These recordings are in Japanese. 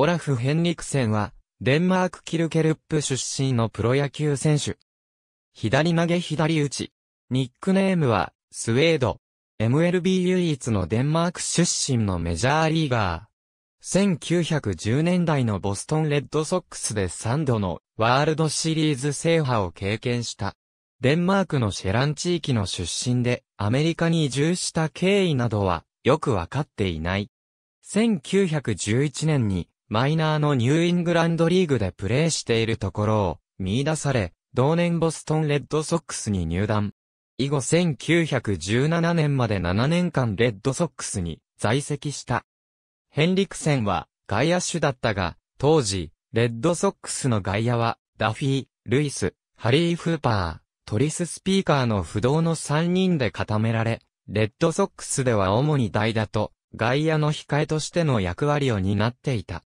オラフ・ヘンリクセンは、デンマーク・キルケルップ出身のプロ野球選手。左投げ左打ち。ニックネームは、スウェード。MLB 唯一のデンマーク出身のメジャーリーガー。1910年代のボストンレッドソックスで3度のワールドシリーズ制覇を経験した。デンマークのシェラン地域の出身でアメリカに移住した経緯などはよくわかっていない。1911年にマイナーのニューイングランドリーグでプレーしているところを見出され、同年ボストンレッドソックスに入団。以後1917年まで7年間レッドソックスに在籍した。ヘンリクセンは外野手だったが、当時、レッドソックスの外野は、ダフィー、ルイス、ハリー・フーパー、トリス・スピーカーの不動の3人で固められ、レッドソックスでは主に代打と、外野の控えとしての役割を担っていた。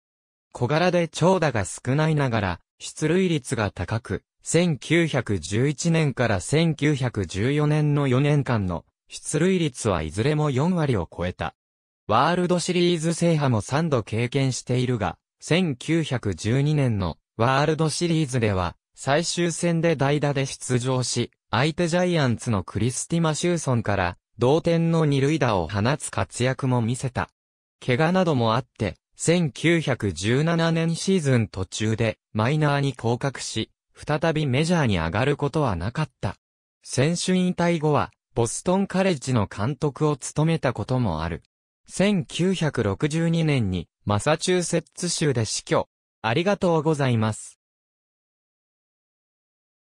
小柄で長打が少ないながら、出塁率が高く、1911年から1914年の4年間の出塁率はいずれも4割を超えた。ワールドシリーズ制覇も3度経験しているが、1912年のワールドシリーズでは最終戦で代打で出場し、相手ジャイアンツのクリスティ・マシューソンから同点の二塁打を放つ活躍も見せた。怪我などもあって、1917年シーズン途中でマイナーに降格し、再びメジャーに上がることはなかった。選手引退後は、ボストンカレッジの監督を務めたこともある。1962年にマサチューセッツ州で死去。ありがとうございます。